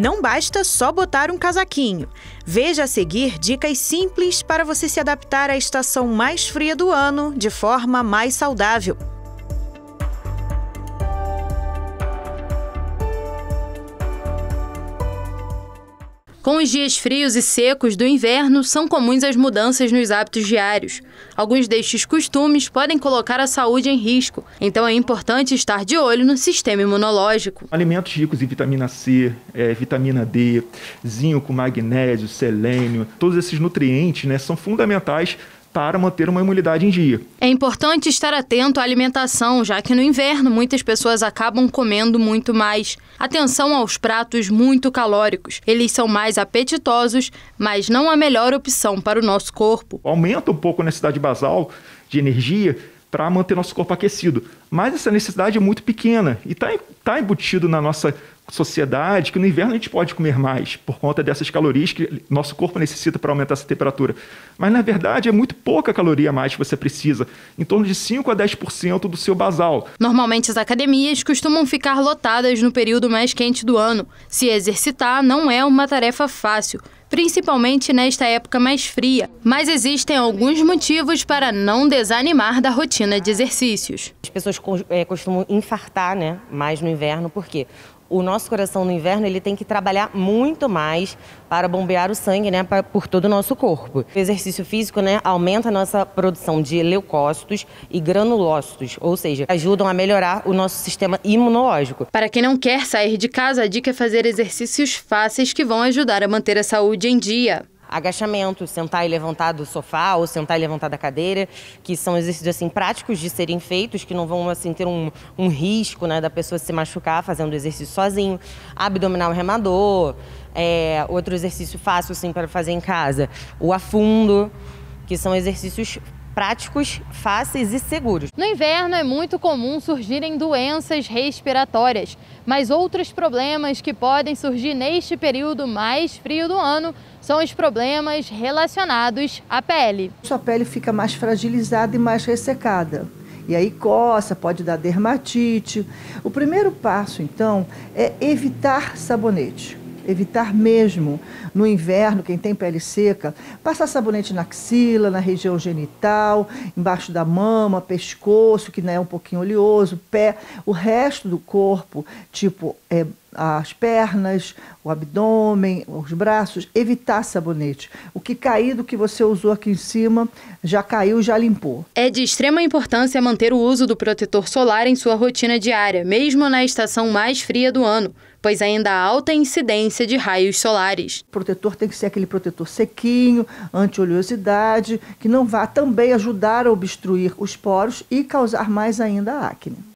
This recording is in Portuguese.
Não basta só botar um casaquinho. Veja a seguir dicas simples para você se adaptar à estação mais fria do ano de forma mais saudável. Com os dias frios e secos do inverno, são comuns as mudanças nos hábitos diários. Alguns destes costumes podem colocar a saúde em risco, então é importante estar de olho no sistema imunológico. Alimentos ricos em vitamina C, é, vitamina D, zinco, magnésio, selênio, todos esses nutrientes né, são fundamentais para manter uma imunidade em dia. É importante estar atento à alimentação, já que no inverno muitas pessoas acabam comendo muito mais. Atenção aos pratos muito calóricos. Eles são mais apetitosos, mas não a melhor opção para o nosso corpo. Aumenta um pouco a necessidade basal de energia, para manter nosso corpo aquecido. Mas essa necessidade é muito pequena e está tá embutido na nossa sociedade que no inverno a gente pode comer mais por conta dessas calorias que nosso corpo necessita para aumentar essa temperatura. Mas na verdade é muito pouca caloria a mais que você precisa, em torno de 5 a 10% do seu basal. Normalmente as academias costumam ficar lotadas no período mais quente do ano. Se exercitar não é uma tarefa fácil principalmente nesta época mais fria. Mas existem alguns motivos para não desanimar da rotina de exercícios. As pessoas eh, costumam infartar né, mais no inverno, por quê? o nosso coração no inverno ele tem que trabalhar muito mais para bombear o sangue, né, por todo o nosso corpo. O exercício físico, né, aumenta a nossa produção de leucócitos e granulócitos, ou seja, ajudam a melhorar o nosso sistema imunológico. Para quem não quer sair de casa, a dica é fazer exercícios fáceis que vão ajudar a manter a saúde em dia agachamento, sentar e levantar do sofá ou sentar e levantar da cadeira, que são exercícios assim práticos de serem feitos, que não vão assim ter um, um risco né, da pessoa se machucar fazendo o exercício sozinho, abdominal remador, é, outro exercício fácil assim para fazer em casa, o afundo, que são exercícios práticos, fáceis e seguros. No inverno é muito comum surgirem doenças respiratórias, mas outros problemas que podem surgir neste período mais frio do ano são os problemas relacionados à pele. Sua pele fica mais fragilizada e mais ressecada. E aí coça, pode dar dermatite. O primeiro passo, então, é evitar sabonete evitar mesmo no inverno, quem tem pele seca, passar sabonete na axila, na região genital, embaixo da mama, pescoço, que não é um pouquinho oleoso, pé, o resto do corpo, tipo é, as pernas, o abdômen, os braços, evitar sabonete. O que caído que você usou aqui em cima já caiu, já limpou. É de extrema importância manter o uso do protetor solar em sua rotina diária, mesmo na estação mais fria do ano, pois ainda há alta incidência de raios solares. O protetor tem que ser aquele protetor sequinho, anti-oleosidade, que não vá também ajudar a obstruir os poros e causar mais ainda a acne.